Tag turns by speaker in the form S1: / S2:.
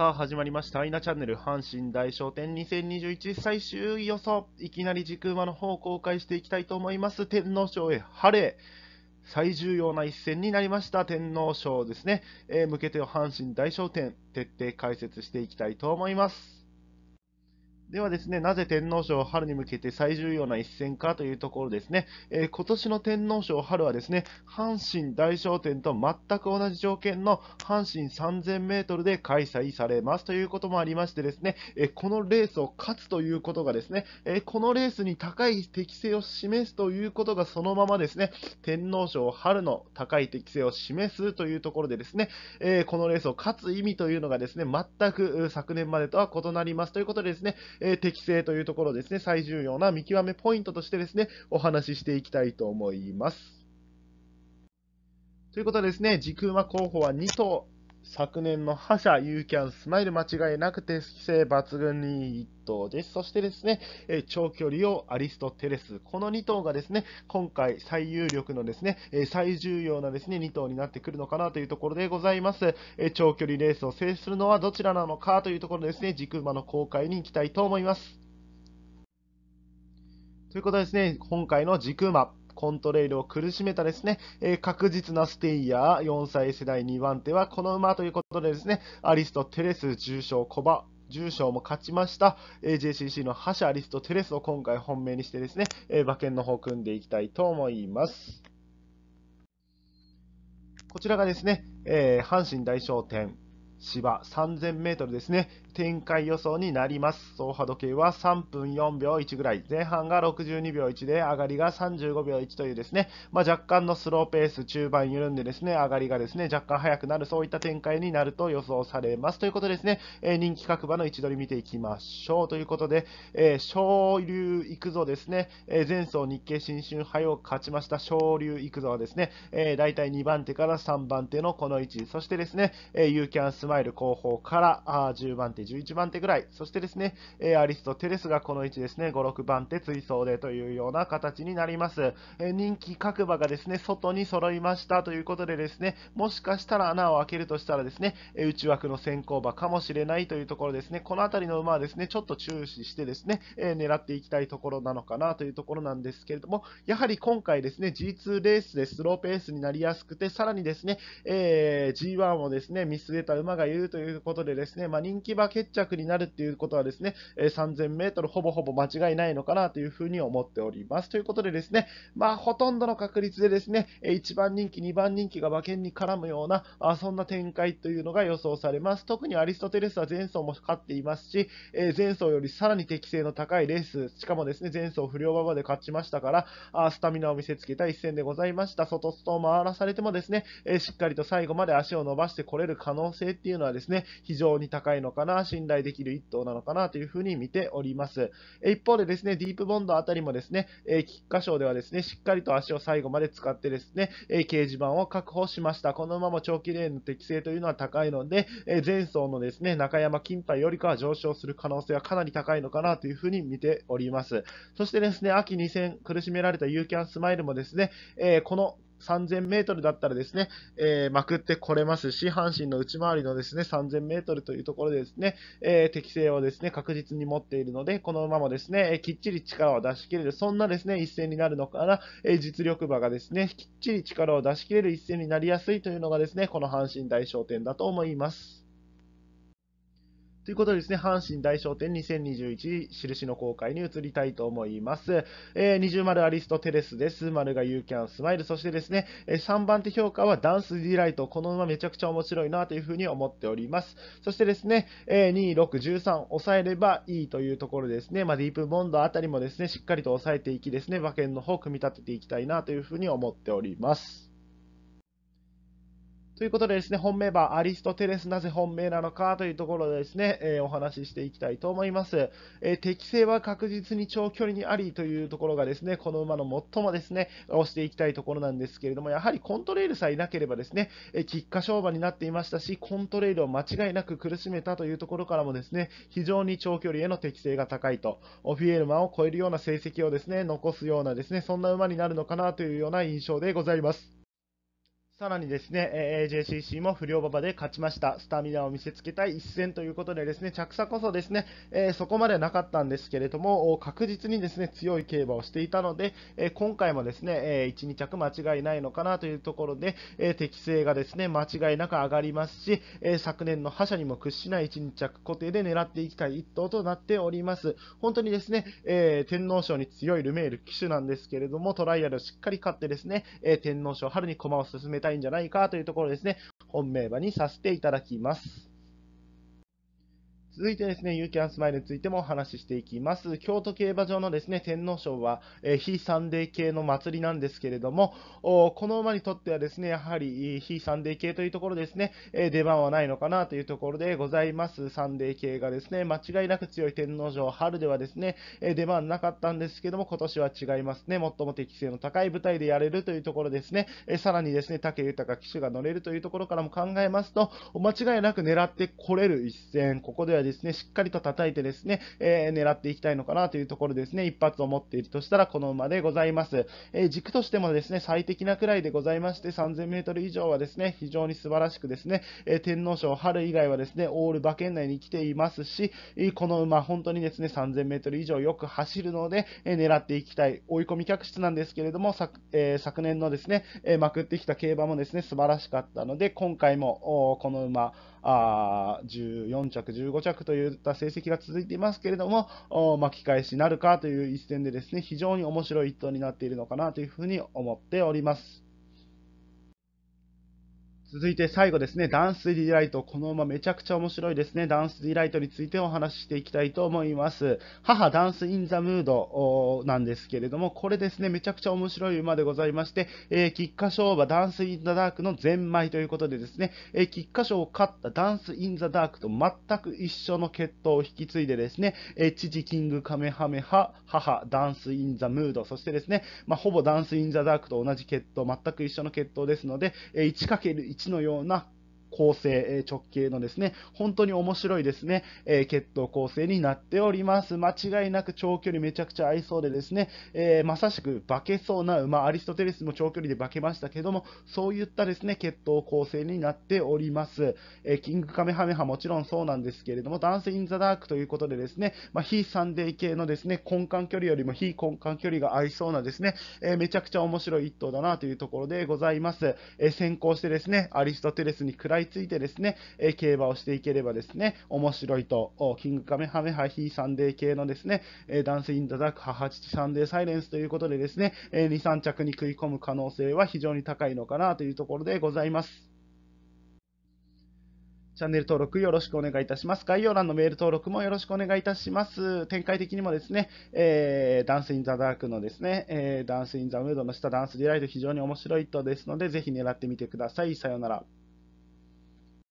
S1: さあ始まりました、アイナチャンネル阪神大賞典2021最終予想、いきなり時空馬の方を公開していきたいと思います、天皇賞へ晴れ、最重要な一戦になりました、天皇賞ですね、えー、向けて阪神大賞典、徹底解説していきたいと思います。ではですね、なぜ天皇賞春に向けて最重要な一戦かというところですね、えー、今年の天皇賞春はですね、阪神大賞典と全く同じ条件の阪神3000メートルで開催されますということもありましてですね、えー、このレースを勝つということがですね、えー、このレースに高い適性を示すということがそのままですね、天皇賞春の高い適性を示すというところでですね、えこのレースを勝つ意味というのがですね、全く昨年までとは異なりますということでですね、えー、適正というところですね、最重要な見極めポイントとしてですね、お話ししていきたいと思います。ということでですね、時空間候補は2頭昨年の覇者、ユーキャンスマイル間違いなくて、手性抜群に1頭です。そしてですね、え長距離をアリストテレス。この2頭がですね、今回最有力のですね、え最重要なですね、2頭になってくるのかなというところでございます。え長距離レースを制するのはどちらなのかというところですね、軸馬の公開に行きたいと思います。ということですね、今回の軸馬。コントレイルを苦しめたですね、えー、確実なステイヤー、4歳世代2番手はこの馬ということでですね、アリストテレス重賞コバ重賞も勝ちました、a JCC の覇者アリストテレスを今回本命にしてですね、え馬券の方組んでいきたいと思います。こちらがですね、えー、阪神大賞典芝 3000m ですね、展開予想になります。総波時計は3分4秒1ぐらい、前半が62秒1で、上がりが35秒1というですね、まあ、若干のスローペース、中盤緩んでですね、上がりがですね、若干速くなる、そういった展開になると予想されます。ということですね、えー、人気各馬の位置取り見ていきましょう。ということで、えー、昇竜行くぞですね、えー、前走日経新春杯を勝ちました昇竜行くぞはですね、えー、大体2番手から3番手のこの位置、そしてですね、えー、ユーキャンスマイル後方からあ10番手、11番手ぐらい、そしてですね、えアリストテレスがこの位置ですね、5、6番手追走でというような形になります。え人気各馬がですね、外に揃いましたということでですね、もしかしたら穴を開けるとしたらですね、え内枠の先行馬かもしれないというところですね、この辺りの馬はですね、ちょっと注視してですね、え狙っていきたいところなのかなというところなんですけれども、やはり今回ですね、G2 レースでスローペースになりやすくて、さらにですね、えー、G1 をですね、見据えた馬がいるということでですね、まあ、人気馬決着になるっていうことはですね、え3000メートルほぼほぼ間違いないのかなというふうに思っております。ということでですね、まあ、ほとんどの確率でですね、1番人気、2番人気が馬券に絡むような、あそんな展開というのが予想されます。特にアリストテレスは前走も勝っていますし、え前走よりさらに適性の高いレース、しかもですね、前走不良馬場で勝ちましたから、あスタミナを見せつけた一戦でございました。外外を回らされてもですね、えしっかりと最後まで足を伸ばしてこれる可能性っていうのはですね、非常に高いのかなが信頼できる一頭なのかなというふうに見ております。一方でですね、ディープボンドあたりもですね、菊花賞ではですね、しっかりと足を最後まで使ってですね、掲示板を確保しました。この馬も長期レーンの適性というのは高いので、前走のですね、中山金杯よりかは上昇する可能性はかなり高いのかなというふうに見ております。そしてですね、秋2戦苦しめられたユーキャンスマイルもですね、この3000メートルだったらですね、えー、まくってこれますし、阪神の内回りのですね、3000メートルというところでですね、えー、適性をですね、確実に持っているので、この馬もですね、きっちり力を出し切れる、そんなですね、一戦になるのから、えー、実力馬がですね、きっちり力を出し切れる一戦になりやすいというのがですね、この阪神大賞典だと思います。ということでですね、阪神大商店2021印の公開に移りたいと思います。えー、20丸アリストテレスです。丸がユーキャンスマイル。そしてですね、え3番手評価はダンスディライト。この馬めちゃくちゃ面白いなというふうに思っております。そしてですね、え2、6、13抑えればいいというところですね、まあ、ディープボンドあたりもですね、しっかりと抑えていきですね、馬券の方組み立てていきたいなというふうに思っております。ということでですね、本命馬、アリストテレスなぜ本命なのかというところでですね、えー、お話ししていきたいと思います、えー、適性は確実に長距離にありというところがですね、この馬の最もですね、押していきたいところなんですけれども、やはりコントレイルさえいなければですね、えー、菊花勝馬になっていましたし、コントレイルを間違いなく苦しめたというところからもですね、非常に長距離への適性が高いと、オフィエルマンを超えるような成績をですね、残すようなですね、そんな馬になるのかなというような印象でございます。さらにですね、え JCC も不良馬場で勝ちました。スタミナを見せつけたい一戦ということでですね、着差こそですね、えー、そこまでなかったんですけれども、確実にですね、強い競馬をしていたので、えー、今回もですね、え1、2着間違いないのかなというところで、え適性がですね、間違いなく上がりますし、え昨年の覇者にも屈しない1、2着固定で狙っていきたい一頭となっております。本当にですね、え天皇賞に強いルメール騎手なんですけれども、トライアルをしっかり勝ってですね、え天皇賞春に駒を進めたいしいんじゃないかというところですね、本命馬にさせていただきます。続いてですね、ユーキャンスマイルについてもお話ししていきます。京都競馬場のですね、天皇賞は、えー、非サンデー系の祭りなんですけれども、この馬にとってはですね、やはり非サンデー系というところですね、えー、出番はないのかなというところでございます。サンデー系がですね、間違いなく強い天皇賞春ではですね、えー、出番なかったんですけども、今年は違いますね。最も適性の高い舞台でやれるというところですね、えさらにですね、武豊騎手が乗れるというところからも考えますと、間違いなく狙ってこれる一戦、ここではでですね、しっかりと叩いてですね、えー、狙っていきたいのかなというところですね、一発を持っているとしたらこの馬でございます。えー、軸としてもですね、最適なくらいでございまして、3 0 0 0メートル以上はですね、非常に素晴らしくですね、えー、天皇賞春以外はですね、オール馬圏内に来ていますし、この馬本当にですね、3 0 0 0メートル以上よく走るので、えー、狙っていきたい、追い込み客室なんですけれども、昨,、えー、昨年のですね、えまくってきた競馬もですね、素晴らしかったので、今回もこの馬、あ14着、15着といった成績が続いていますけれども、巻き返しなるかという一戦でですね、非常に面白い一投になっているのかなというふうに思っております。続いて最後ですね、ダンスリライト。この馬めちゃくちゃ面白いですね。ダンスリライトについてお話ししていきたいと思います。母ダンスインザムードなんですけれども、これですね、めちゃくちゃ面白い馬でございまして、えー、菊花賞馬ダンスインザダークのゼンマイということでですね、えー、菊花賞を勝ったダンスインザダークと全く一緒の血統を引き継いでですね、えー、父キングカメハメハ、母ダンスインザムード、そしてですね、まあ、ほぼダンスインザダークと同じ血統、全く一緒の血統ですので、えー、1×1 のような構成、直径のですね、本当に面白いですね、えー、血統構成になっております。間違いなく長距離めちゃくちゃ合いそうでですね、えー、まさしく化けそうな馬、アリストテレスも長距離で化けましたけども、そういったですね、血統構成になっております。えー、キングカメハメハもちろんそうなんですけれども、ダンスインザダークということでですね、まあ、非サンデー系のですね、根幹距離よりも非根幹距離が合いそうなですね、えめちゃくちゃ面白い一頭だなというところでございます。え先行してですね、アリストテレスにいいついてですね、え競馬をしていければですね、面白いと、キングカメハメハヒーサンデー系のですね、えダンスインダザック、母父サンデーサイレンスということでですね、え2、3着に食い込む可能性は非常に高いのかなというところでございます。チャンネル登録よろしくお願いいたします。概要欄のメール登録もよろしくお願いいたします。展開的にもですね、えー、ダンスインザダークのですね、えー、ダンスインザムードの下ダンスディライト非常に面白いとですので、ぜひ狙ってみてください。さようなら。